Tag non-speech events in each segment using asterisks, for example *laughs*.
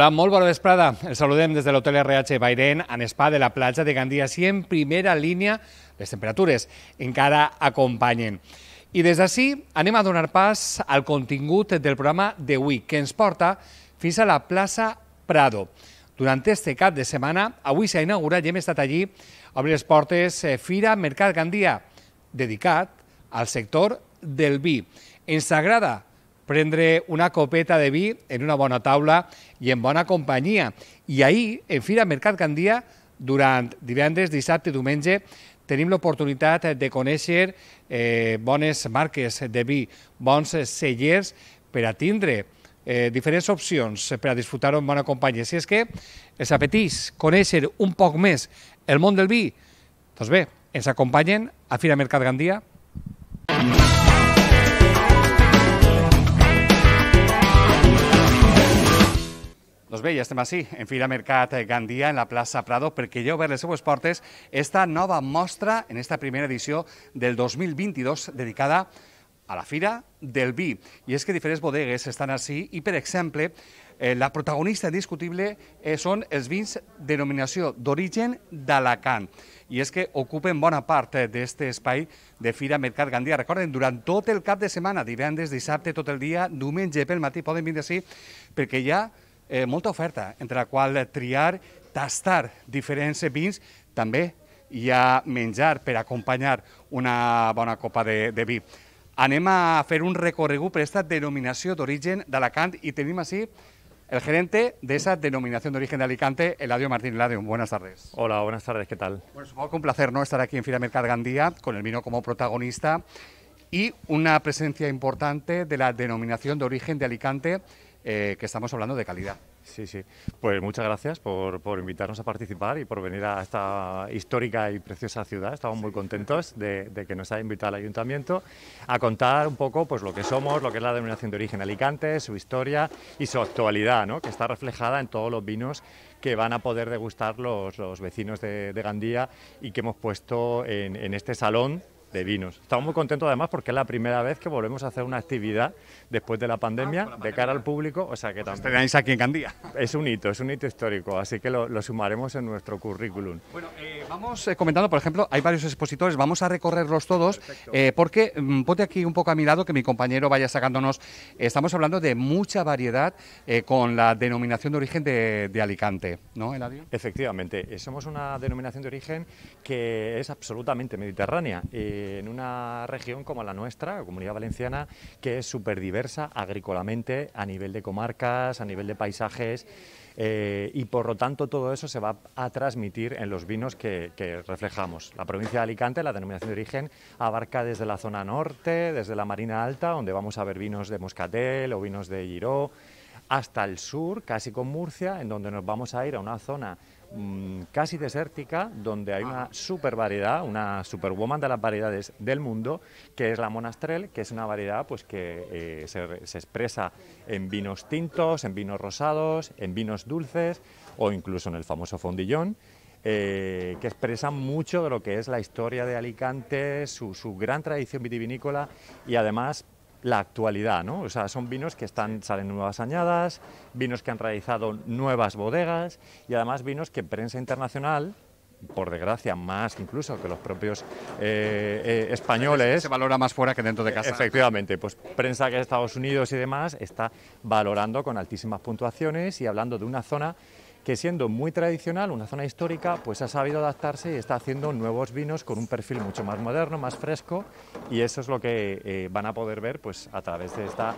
Hola, molt bona vesprada. Els saludem des de l'hotel RH Bairén, en spa de la platja de Gandia. Si en primera línia les temperatures encara acompanyen. I des d'ací anem a donar pas al contingut del programa d'avui, que ens porta fins a la plaça Prado. Durant aquest cap de setmana, avui s'ha inaugurat i hem estat allí, obrir les portes eh, Fira Mercat Gandia, dedicat al sector del vi. Ens agrada prendre una copeta de vi en una bona taula i en bona companyia. I ahir, en Fira Mercat Gandia, durant divendres, dissabte i diumenge, tenim l'oportunitat de conèixer eh, bones marques de vi, bons cellers per a tindre eh, diferents opcions per a disfrutar-ho en bona companyia. Si és que els apetís conèixer un poc més el món del vi, doncs bé, ens acompanyen a Fira Mercat Gandia. Mm. Doncs bé, ja estem així, en Fira Mercat Gandia, en la plaça Prado, perquè ja obert les seues portes esta nova mostra en esta primera edició del 2022 dedicada a la Fira del Vi. I és que diferents bodegues estan així i, per exemple, eh, la protagonista indiscutible eh, són els vins denominació d'origen d'Alacant. I és que ocupen bona part d'aquest espai de Fira Mercat Gandia. Recorden, durant tot el cap de setmana, divendres, dissabte, tot el dia, diumenge pel matí, poden vindre així, perquè ja eh, molta oferta, entre la cual eh, triar, tastar diferentes vins, ...también, y a menjar para acompañar una buena copa de, vino. vi. a hacer un esta denominación de origen de d'Alacant ...y tenemos así, el gerente de esa denominación de origen de Alicante, Eladio Martín. Eladio, buenas tardes. Hola, buenas tardes, ¿qué tal? Bueno, supongo que un placer ¿no? estar aquí en Mercat Gandía con el vino como protagonista y una presencia importante de la denominación de origen de Alicante eh, que estamos hablando de calidad. Sí, sí. Pues muchas gracias por, por, invitarnos a participar y por venir a esta histórica y preciosa ciudad. Estamos muy contentos de, que nos haya invitado el ayuntamiento a contar un poco pues, lo que somos, lo que es la denominación de origen Alicante, su historia y su actualidad, ¿no? que está reflejada en todos los vinos que van a poder degustar los, los vecinos de, Gandía y que hemos puesto en este salón de vinos. Estamos muy contentos además porque es la primera vez que volvemos a hacer una actividad después de la pandemia, ah, de cara al público, o sea que pues también... aquí en Candía. *laughs* Es un hito, es un hito histórico, así que lo, lo sumaremos en nuestro currículum. Bueno, eh, vamos eh, comentando, por ejemplo, hay varios expositores, vamos a recorrerlos todos, eh, porque mm, ponte aquí un poco a mi lado que mi compañero vaya sacándonos, estamos hablando de mucha variedad con la denominación de origen de, Alicante, ¿no, Eladio? Efectivamente, somos una denominación de origen que es absolutamente mediterránea en una región como la nuestra, la Comunidad Valenciana, que es súper diversa agrícolamente, a nivel de comarcas, a nivel de paisajes, eh, y por lo tanto todo eso se va a transmitir en los vinos que, que, reflejamos. La provincia de Alicante, la denominación de origen, abarca desde la zona norte, desde la Marina Alta, donde vamos a ver vinos de Moscatel o vinos de Giró, hasta el sur, casi con Murcia, en donde nos vamos a ir a una zona mm, casi desértica, donde hay una ah. super variedad, una superwoman de las variedades del mundo, que es la monastrel, que es una variedad pues, que eh, se, expresa en vinos tintos, en vinos rosados, en vinos dulces o incluso en el famoso fondillón. Eh, que expresa mucho de lo que es la historia de Alicante, su gran tradición vitivinícola y además la actualidad, ¿no? O sea, son vinos que están, salen nuevas añadas, vinos que han realizado nuevas bodegas y además vinos que prensa internacional por desgracia, más incluso que los propios eh, eh, españoles. Se valora más fuera que dentro de casa. Efectivamente, pues prensa que Estados Unidos y demás está valorando con altísimas puntuaciones y hablando de una zona que siendo muy tradicional, una zona histórica, pues ha sabido adaptarse y está haciendo nuevos vinos con un perfil mucho más moderno, más fresco, y eso es lo que eh, van a poder ver pues, a través de esta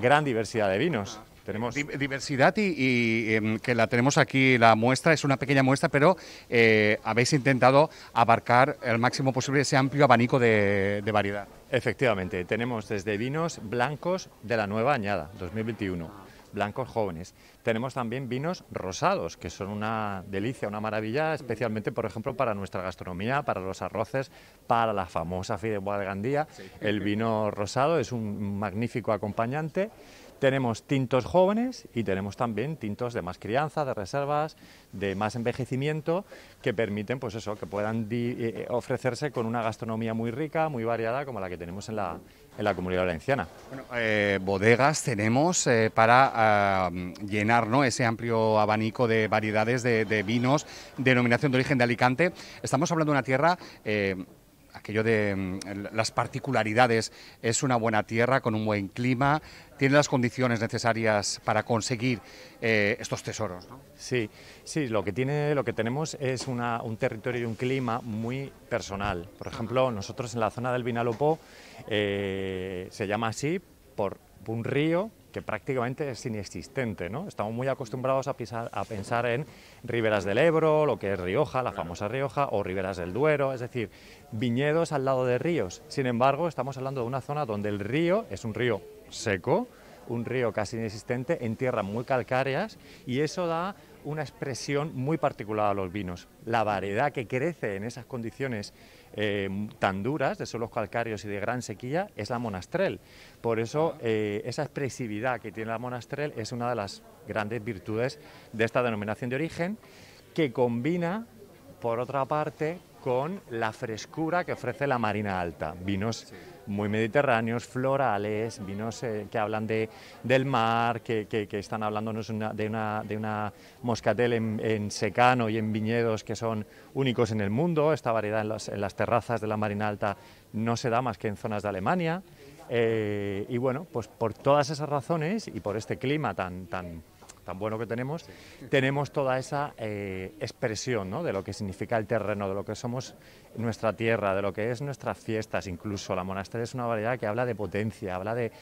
gran diversidad de vinos. Tenemos... Diversidad y, em, que la tenemos aquí, la muestra, es una pequeña muestra, pero eh, habéis intentado abarcar el máximo posible ese amplio abanico de, de variedad. Efectivamente, tenemos desde vinos blancos de la nueva añada, 2021 blancos jóvenes. Tenemos también vinos rosados, que son una delicia, una maravilla, especialmente, por ejemplo, para nuestra gastronomía, para los arroces, para la famosa fideuá de Gandía. El vino rosado es un magnífico acompañante. Tenemos tintos jóvenes y tenemos también tintos de más crianza, de reservas, de más envejecimiento, que permiten pues eso, que puedan eh, eh, ofrecerse con una gastronomía muy rica, muy variada, como la que tenemos en la, en la comunidad valenciana. Bueno, eh, bodegas tenemos eh, para llenar ese amplio abanico de variedades de, vinos, denominación de origen de Alicante. Estamos hablando de una tierra eh, aquello de mm, las particularidades, es una buena tierra con un buen clima, tiene las condiciones necesarias para conseguir eh, estos tesoros. Sí, sí, lo que tiene, lo que tenemos es un territorio y un clima muy personal. Por ejemplo, nosotros en la zona del Vinalopó eh, se llama así por un río que prácticamente es inexistente. ¿no? Estamos muy acostumbrados a, pensar en riberas del Ebro, lo que es Rioja, la famosa Rioja, o riberas del Duero, es decir, viñedos al lado de ríos. Sin embargo, estamos hablando de una zona donde el río es un río seco, un río casi inexistente, en tierras muy calcáreas, y eso da una expresión muy particular a los vinos. La variedad que crece en esas condiciones eh, tan duras, de suelos calcáreos y de gran sequía, es la monastrel. Por eso eh, esa expresividad que tiene la monastrel es una de las grandes virtudes de esta denominación de origen, que combina, por otra parte, con la frescura que ofrece la Marina Alta, vinos muy mediterráneos, florales, vinos eh, que hablan de, del mar, que, están hablándonos de, una, de una moscatel en, secano y en viñedos que son únicos en el mundo. Esta variedad en, las terrazas de la Marina Alta no se da más que en zonas de Alemania. Eh, y bueno, pues por todas esas razones y por este clima tan, tan tan bueno que tenemos, *laughs* tenemos toda esa eh, expresión de lo que significa el terreno, de lo que somos nuestra tierra, de lo que es nuestras fiestas, incluso la monasteria es una variedad que habla de potencia, habla de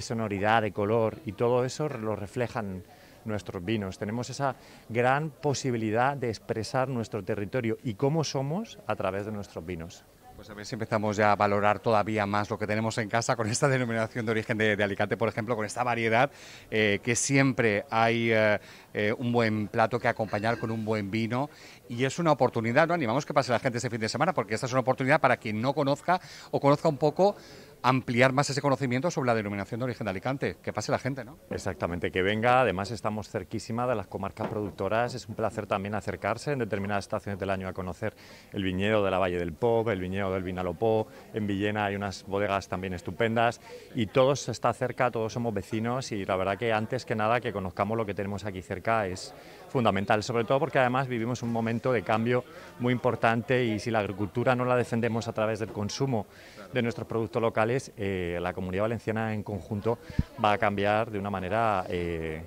sonoridad, de color, y todo eso lo reflejan nuestros vinos. Tenemos esa gran posibilidad de expresar nuestro territorio y cómo somos a través de nuestros vinos. Pues a ver si empezamos ya a valorar todavía más lo que tenemos en casa con esta *laughs* denominación de origen de, Alicante, por ejemplo, con esta variedad, eh, que siempre hay eh, eh, un buen plato que acompañar con un buen vino. Y es una oportunidad, ¿no? Animamos que pase la gente ese fin de semana, porque esta es una oportunidad para quien no conozca o conozca un poco ampliar más ese conocimiento sobre la denominación de origen de Alicante, que pase la gente, ¿no? Exactamente, que venga, además estamos cerquísima de las comarcas productoras, es un placer también acercarse en determinadas estaciones del año a conocer el viñedo de la Valle del Pop, el viñedo del Vinalopó, en Villena hay unas bodegas también estupendas y todos está cerca, todos somos vecinos y la verdad que antes que nada que conozcamos lo que tenemos aquí cerca es fundamental, sobre todo porque además vivimos un momento de cambio muy importante y si la agricultura no la defendemos a través del consumo, de nuestros productos locales, eh, la comunidad valenciana en conjunto va a cambiar de una manera eh,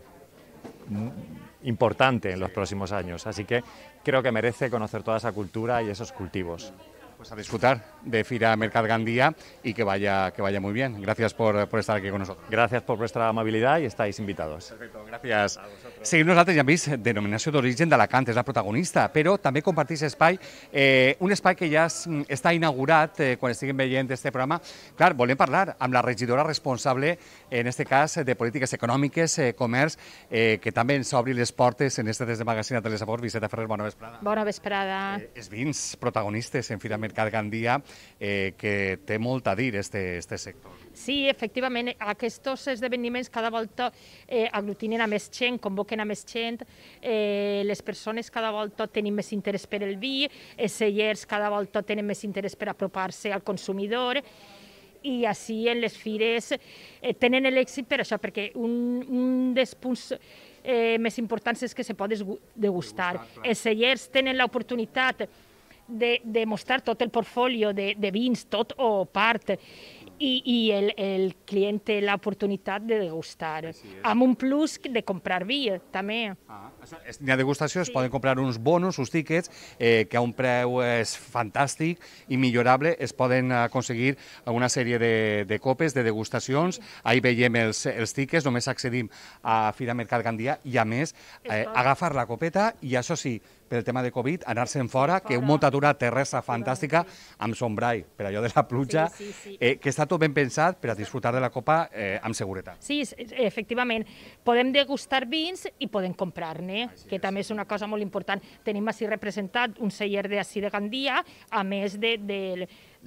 mm, importante en los próximos años. Así que creo que merece conocer toda esa cultura y esos cultivos. Pues a disfrutar de Fira Mercad Gandía y que vaya, que vaya muy bien. Gracias por, por estar aquí con nosotros. Gracias por vuestra amabilidad y estáis invitados. Perfecto, gracias. Seguim nosaltres, ja denominación de origen de Alacant, es la protagonista, pero también compartís espai, eh, un espai que ja mm, está està inaugurat eh, quan siguen veient este programa. Clar, volem parlar amb la regidora responsable, en este cas, de polítiques econòmiques, eh, comerç, eh, que també se abre les portes en este desde Magazine de Magazina Telesaport, Ferrer, bona vesprada. Bona vesprada. Eh, es vins protagonistes en Fira Mercad Mercat Gandia, eh, que té molt a dir este, este sector. Sí, efectivament, aquests esdeveniments cada volta eh, aglutinen a més gent, convoquen a més gent, eh, les persones cada volta tenen més interès per el vi, els cellers cada volta tenen més interès per apropar-se al consumidor, i així en les fires eh, tenen l'èxit per això, perquè un, un dels punts eh, més importants és que se pot degustar. degustar els cellers tenen l'oportunitat de, de mostrar tot el portfolio de, de vins, tot o part, i, i el, el client té l'oportunitat de degustar, amb un plus de comprar vi, també. Ah, N'hi ha degustació, sí. es poden comprar uns bonus, uns tickets, eh, que a un preu és fantàstic i millorable, es poden aconseguir una sèrie de, de copes, de degustacions, sí. ahir veiem els, els tickets, només accedim a Fira Mercat Gandia i a més eh, agafar la copeta i això sí, pel tema de Covid, anar-se'n fora, fora, que un aturat, terrassa fantàstica amb sombrai, per allò de la pluja, sí, sí, sí. Eh, que està tot ben pensat per a disfrutar de la copa eh, amb seguretat. Sí, efectivament. Podem degustar vins i podem comprar-ne, que és. també és una cosa molt important. Tenim així representat un celler d'ací de Gandia, a més de, de,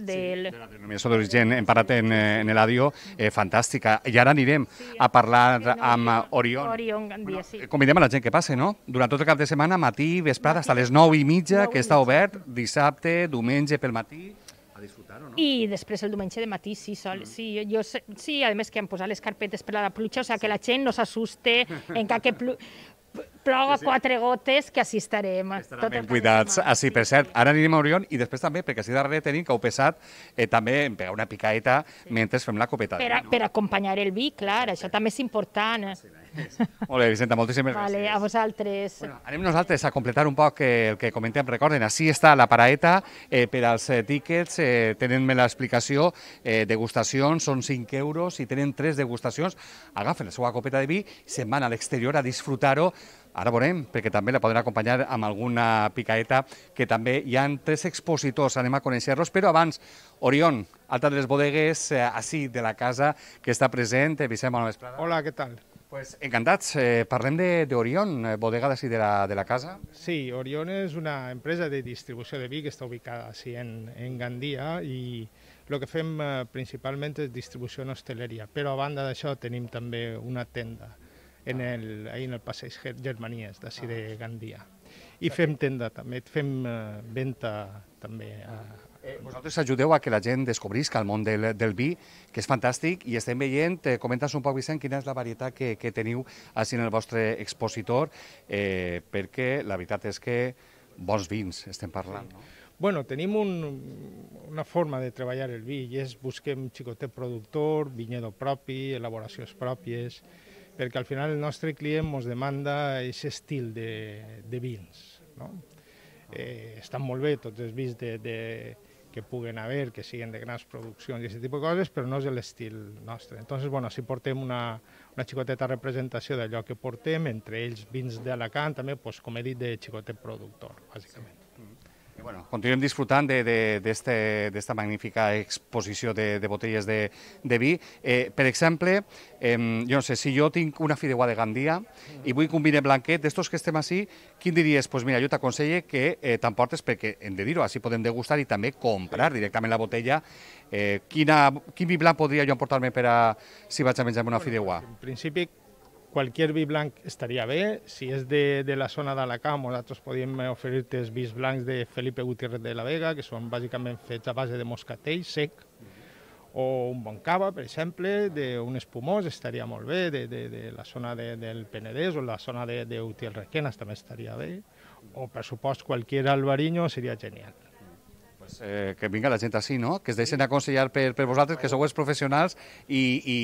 del... Sí, de la denominació d'origen, hem parat en, eh, en l'àdio, eh, fantàstica. I ara anirem a parlar amb Orion. Orion Gandia, sí. Eh, convidem a la gent que passe, no? Durant tot el cap de setmana, matí, vesprada, fins a les 9 i mitja, que està obert dissabte, diumenge pel matí disfrutar-ho, no? I després el diumenge de matí, sí, sol, mm. sí, jo, sí, a més que han posat les carpetes per a la pluja, o sigui, sea, que la gent no s'assuste en que, que plu... *laughs* ploga sí, sí. quatre gotes que així estarem. Tot ben cuidats. Ah, sí, per cert, ara anirem a Orion i després també, perquè així darrere tenim que heu pesat, eh, també em pegar una picaeta sí. mentre fem la copeta. Per, a, no? per acompanyar el vi, clar, sí, això també és important. Sí, Molt bé, Vicenta, moltíssimes vale, gràcies. A vosaltres. Bueno, anem nosaltres a completar un poc eh, el que comentem. Recorden, així està la paraeta eh, per als tíquets. Eh, eh Tenen-me l'explicació. Eh, degustacions, són 5 euros i tenen 3 degustacions. Agafen la seva copeta de vi, se'n van a l'exterior a disfrutar-ho Ara veurem, perquè també la podrem acompanyar amb alguna picaeta, que també hi han tres expositors, anem a conèixer-los, però abans, Orion, alta de les bodegues, eh, així, de la casa, que està present. Eh, Vicent, bona vesprada. Hola, què tal? Pues encantats. Eh, parlem d'Orion, eh, bodega d'ací de, la, de la casa. Sí, Orion és una empresa de distribució de vi que està ubicada ací en, en Gandia i el que fem eh, principalment és distribució en hostaleria, però a banda d'això tenim també una tenda en ah. el, ahí en el passeig Germanies, d'ací de ah. Gandia. I fem tenda també, fem eh, venda també a, Eh, vosaltres ajudeu a que la gent descobrisca el món del, del vi, que és fantàstic, i estem veient, eh, comentes un poc, Vicent, quina és la varietat que, que teniu així en el vostre expositor, eh, perquè la veritat és que bons vins estem parlant. No? Bueno, tenim un, una forma de treballar el vi, i és busquem xicotet productor, vinyedo propi, elaboracions pròpies, perquè al final el nostre client ens demanda aquest estil de, de vins. No? Eh, estan molt bé tots els vins de, de, que puguen haver, que siguin de grans produccions i aquest tipus de coses, però no és l'estil nostre. Entonces, bueno, si portem una, una xicoteta representació d'allò que portem, entre ells vins d'Alacant, també, pues, com he dit, de xicotet productor, bàsicament. Sí bueno, continuem disfrutant d'esta magnífica exposició de, de botelles de, de vi. Eh, per exemple, eh, jo no sé, si jo tinc una fideuà de Gandia i vull que un vine blanquet, d'estos que estem així, quin diries? Doncs pues mira, jo t'aconsello que eh, t'emportes perquè hem de dir-ho, així podem degustar i també comprar directament la botella. Eh, quina, quin vi blanc podria jo emportar-me per a, si vaig a menjar una fideuà? En principi, Qualsevol vi blanc estaria bé. Si és de, de la zona d'Alacant, nosaltres podem oferir-te els vis blancs de Felipe Gutiérrez de la Vega, que són bàsicament fets a base de moscatell sec, o un bon cava, per exemple, d'un espumós estaria molt bé, de, de, de la zona de, del Penedès o la zona de, de Utiel Requenas també estaria bé, o per supost qualsevol albariño seria genial eh, que vinga la gent així, no? Que es deixen aconsellar per, per vosaltres, que sou els professionals, i, i,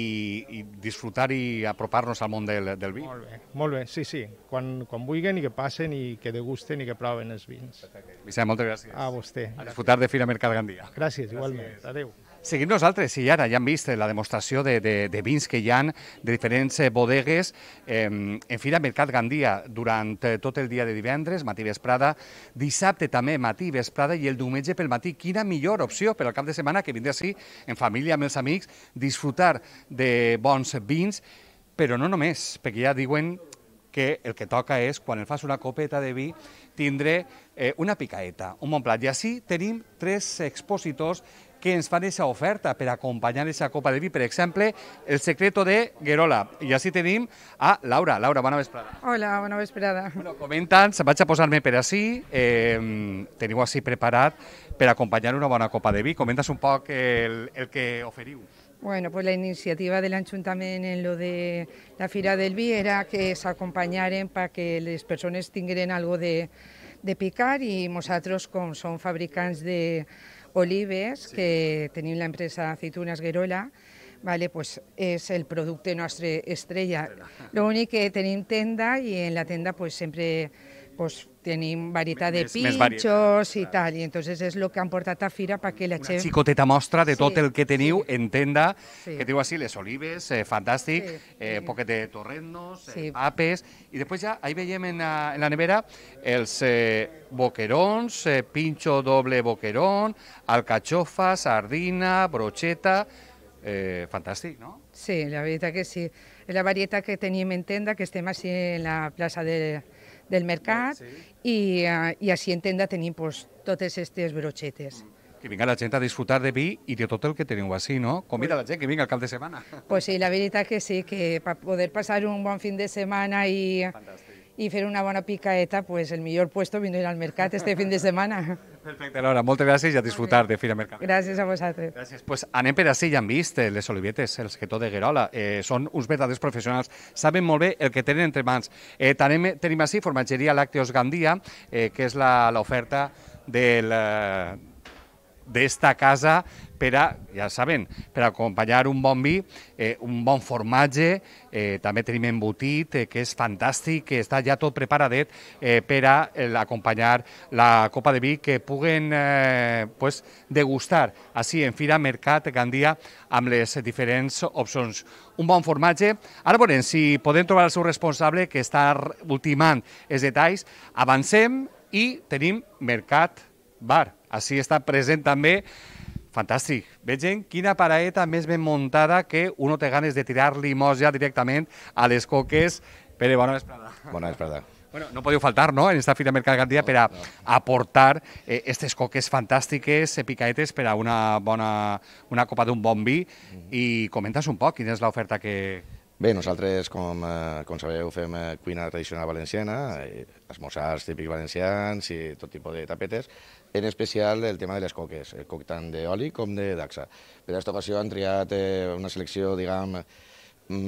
i disfrutar i apropar-nos al món del, del vi. Molt bé, molt bé, sí, sí. Quan, quan vulguin i que passen i que degusten i que proven els vins. Vicent, moltes gràcies. A vostè. A disfrutar de Fira Mercat Gandia. Gràcies, gràcies. igualment. Adéu seguim nosaltres, i ara ja hem vist eh, la demostració de, de, de vins que hi han de diferents eh, bodegues eh, en Fira Mercat Gandia durant eh, tot el dia de divendres, matí vesprada, dissabte també matí vesprada i el diumenge pel matí. Quina millor opció per al cap de setmana que vindre així en família, amb els amics, disfrutar de bons vins, però no només, perquè ja diuen que el que toca és, quan el fas una copeta de vi, tindré eh, una picaeta, un bon plat. I així tenim tres expositors que ens fan aquesta oferta per acompanyar aquesta copa de vi, per exemple, el secreto de Guerola. I així tenim a Laura. Laura, bona vesprada. Hola, bona vesprada. Bueno, comenta'ns, vaig a posar-me per així, eh, teniu així preparat per acompanyar una bona copa de vi. Comenta'ns un poc el, el que oferiu. Bueno, pues la iniciativa del l'Ajuntament en lo de la Fira del Vi era que s'acompanyaren perquè que les persones tingueren algo de, de picar i nosaltres, com som fabricants de, Olives, que tenía la empresa Aceitunas Guerola, vale, pues es el producto nuestra estrella. Lo único que en tienda y en la tienda pues, siempre... pues tenim varietat de pinxos i tal, i entonces és el que han portat a fira perquè la Una gent... Una xicoteta mostra de tot el que teniu sí. en tenda, sí. que teniu així les olives, eh, fantàstic, sí, eh, sí. eh, poquet de torrenos, eh, sí. eh, papes, i després ja, ahí veiem en la, en la nevera els eh, boquerons, eh, doble boquerón, alcachofa, sardina, brocheta, eh, fantàstic, no? Sí, la veritat que sí. la varietat que tenim en tenda, que estem així en la plaça de del mercat sí. i, eh, i així en tenda tenim pues, totes aquestes brochetes. Mm. Que vinga la gent a disfrutar de vi i de tot el que teniu així, no? Convida la gent que vinga el cap de setmana. Pues sí, la veritat que sí, que per poder passar un bon fin de setmana i, Fantàstic. i fer una bona picaeta, pues el millor puesto vindrà al mercat este fin de setmana. Perfecte, Laura, moltes gràcies i a disfrutar de Fira Mercat. Gràcies a vosaltres. Gràcies. Pues anem per ací, ja han vist eh, les olivetes, el sector de Guerola. Eh, són uns verdaders professionals, saben molt bé el que tenen entre mans. Eh, tenim, tenim ací formatgeria Lácteos Gandia, eh, que és l'oferta del eh, d'esta casa per a, ja saben, per a acompanyar un bon vi, eh, un bon formatge, eh, també tenim embotit, eh, que és fantàstic, que està ja tot preparadet eh, per a eh, acompanyar la copa de vi que puguen eh, pues, degustar així en Fira Mercat Gandia amb les diferents opcions. Un bon formatge. Ara veurem si podem trobar el seu responsable que està ultimant els detalls. Avancem i tenim Mercat Bar. Així està present també Fantàstic. gent, quina paraeta més ben muntada que uno té ganes de tirar-li ja directament a les coques. Pere, bona vesprada. Bona vesprada. Bueno, no podeu faltar, no?, en esta fira Mercat Gandia per a aportar eh, estes coques fantàstiques, picaetes, per a una bona una copa d'un bon vi. Mm-hmm. I comenta's un poc quina és l'oferta que... Bé, nosaltres, com, eh, com sabeu, fem eh, cuina tradicional valenciana, eh, esmorzars típics valencians i tot tipus de tapetes, en especial el tema de les coques, tant d'oli com de daxa. Per aquesta ocasió han triat eh, una selecció, diguem,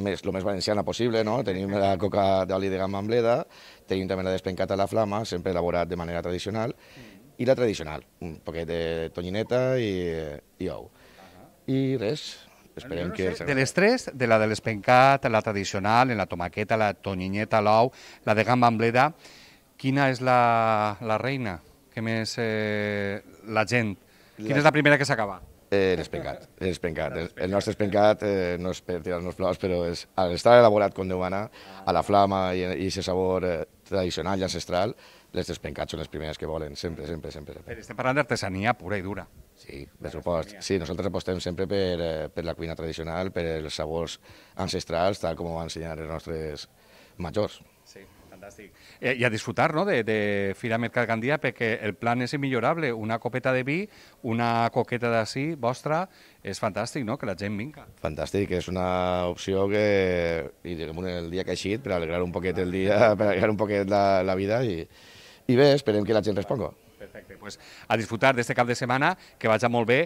més, el més valenciana possible, no? Tenim la coca d'oli de gamba amb bleda, tenim també la despencata a la flama, sempre elaborat de manera tradicional, i la tradicional, un poquet de tonyineta i, i ou. I res, Esperem no sé, que... De les tres, de la de l'espencat, la tradicional, en la tomaqueta, la tonyineta, l'ou, la de gamba amb bleda, quina és la, la reina que més eh, la gent? Quina és la primera que s'acaba? Eh, l'espencat, l'espencat. El, el nostre espencat eh, no és per tirar-nos flors, però és, al estar elaborat com Déu mana, a la flama i aquest sabor eh, tradicional i ancestral, les despencats són les primeres que volen, sempre, sempre, sempre. sempre. Però estem parlant d'artesania pura i dura. Sí, per supost. Sí, nosaltres apostem sempre per, eh, per la cuina tradicional, per els sabors ancestrals, tal com ho van ensenyar els nostres majors. Fantàstic. Eh, I a disfrutar no, de, de Fira Mercat Gandia perquè el plan és immillorable. Una copeta de vi, una coqueta d'ací vostra, és fantàstic, no?, que la gent vinga. Fantàstic, és una opció que, i diguem el dia que ha eixit, per alegrar un poquet el dia, per alegrar un poquet la, la vida i, i bé, esperem que la gent responga. Perfecte, pues a disfrutar d'este cap de setmana, que vagi molt bé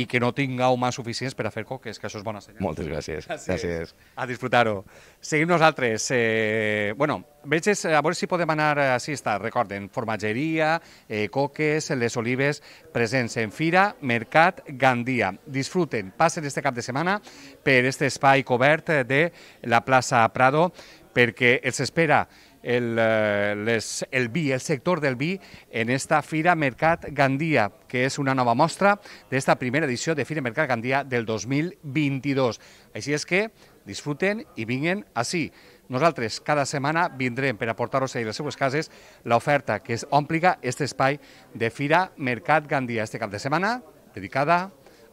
i que no tingueu mà suficients per a fer coques, que això és bona senyal. Moltes gràcies. Gràcies. gràcies. A disfrutar-ho. Seguim nosaltres. Eh, bueno, veges, a veure si podem anar, eh, a Sista. recorden, formatgeria, eh, coques, les olives, presents en Fira, Mercat, Gandia. Disfruten, passen este cap de setmana per este espai cobert eh, de la plaça Prado, perquè els espera el, eh, les, el vi, el sector del vi, en esta Fira Mercat Gandia, que és una nova mostra d'esta primera edició de Fira Mercat Gandia del 2022. Així és que disfruten i vinguen així. Nosaltres cada setmana vindrem per aportar-vos a les seues cases l'oferta que es ompliga aquest espai de Fira Mercat Gandia este cap de setmana dedicada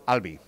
al vi.